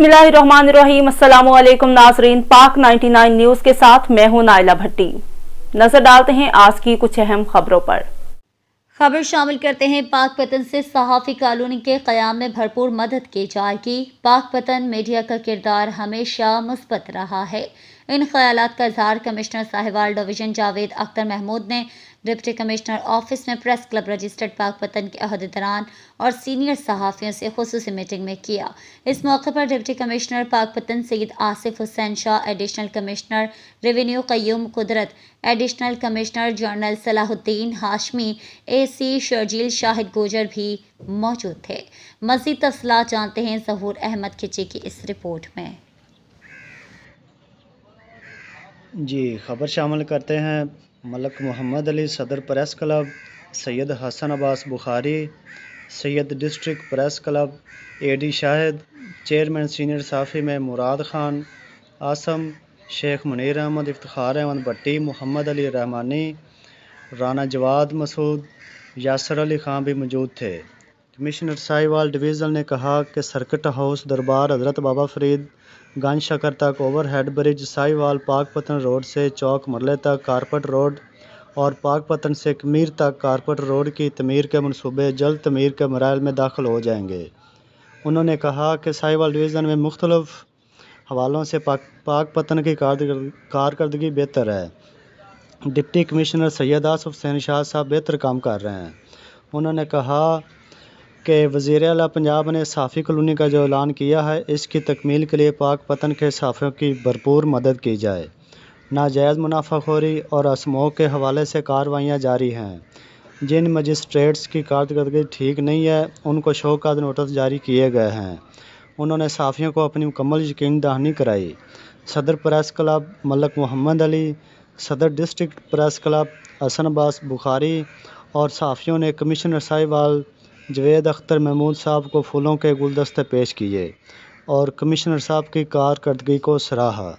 बिस्मिल्लाहिर्रहमानिर्रहीम अस्सलाम नाजरीन पाक 99 न्यूज के साथ मैं हूं नाइला भट्टी नजर डालते हैं आज की कुछ अहम खबरों पर खबर शामिल करते हैं पाक पतन से सहाफ़ी कॉलोनी के क़्याम में भरपूर मदद की जाएगी पाक पतन मीडिया का किरदार हमेशा मुस्बत रहा है इन ख्याल का इजहार कमिश्नर साहिवाल डिवीज़न जावेद अख्तर महमूद ने डिप्टी कमिश्नर ऑफिस में press club registered Pakpattan के अहदेदारान और सीनियर सहाफ़ियों से खसूस मीटिंग में किया इस मौके पर deputy commissioner Pakpattan Syed Asif Hussain Shah additional commissioner revenue Qayyum Qudrat additional commissioner general Salahuddin Hashmi A C Sharjeel Shahid Gujjar भी मौजूद थे मजीद तफसला जानते हैं जहूर अहमद खिचे की इस रिपोर्ट में जी खबर शामिल करते हैं मलक मोहम्मद अली सदर press club Syed Hasan Abbas Bukhari Syed district press club A D Shahid chairman senior साफ़ी में मुराद खान आसम शेख मुनीर अहमद इफ्तार अहमद भट्टी मोहम्मद अली रहमानी राना जवाद मसूद यासर अली खां भी मौजूद थे कमिश्नर साहिवाल डिवीज़न ने कहा कि सर्किट हाउस दरबार हजरत बाबा फरीद गंज शकर तक overhead bridge Sahiwal Pakpattan road से चौक मरले तक कारपेट रोड और पाकपतन से कमीर तक कारपेट रोड की तमीर के मनसूबे जल्द तमीर के मराइल में दाखिल हो जाएंगे उन्होंने कहा कि साहिवाल डिवीज़न में मुख्तलफ़ हवालों से पाक पाक पतन की कारकर्दगी बेहतर है डिप्टी कमिश्नर सैयद आसफ़ हुसैन शाह साहब बेहतर काम कर रहे हैं उन्होंने कहा कि वज़ी अला पंजाब ने साफी कॉलोनी का जो ऐलान किया है इसकी तकमील के लिए पाक पतन के सहाफ़ियों की भरपूर मदद की जाए नाजायज़ मुनाफाखोरी और असमोक के हवाले से कार्रवाइयाँ जारी हैं जिन मजिस्ट्रेट्स की कारदगी ठीक नहीं है उनको शो का नोटिस जारी किए गए हैं उन्होंने सहाफ़ियों को अपनी मुकम्मल यकीन दहानी कराई सदर प्रेस क्लब मलक मोहम्मद अली सदर district press club Hasan Abbas Bukhari और सहाफ़ियों ने कमिश्नर साहिबाल जवेद अख्तर महमूद साहब को फूलों के गुलदस्ते पेश किए और कमिश्नर साहब की कारकर्दगी को सराहा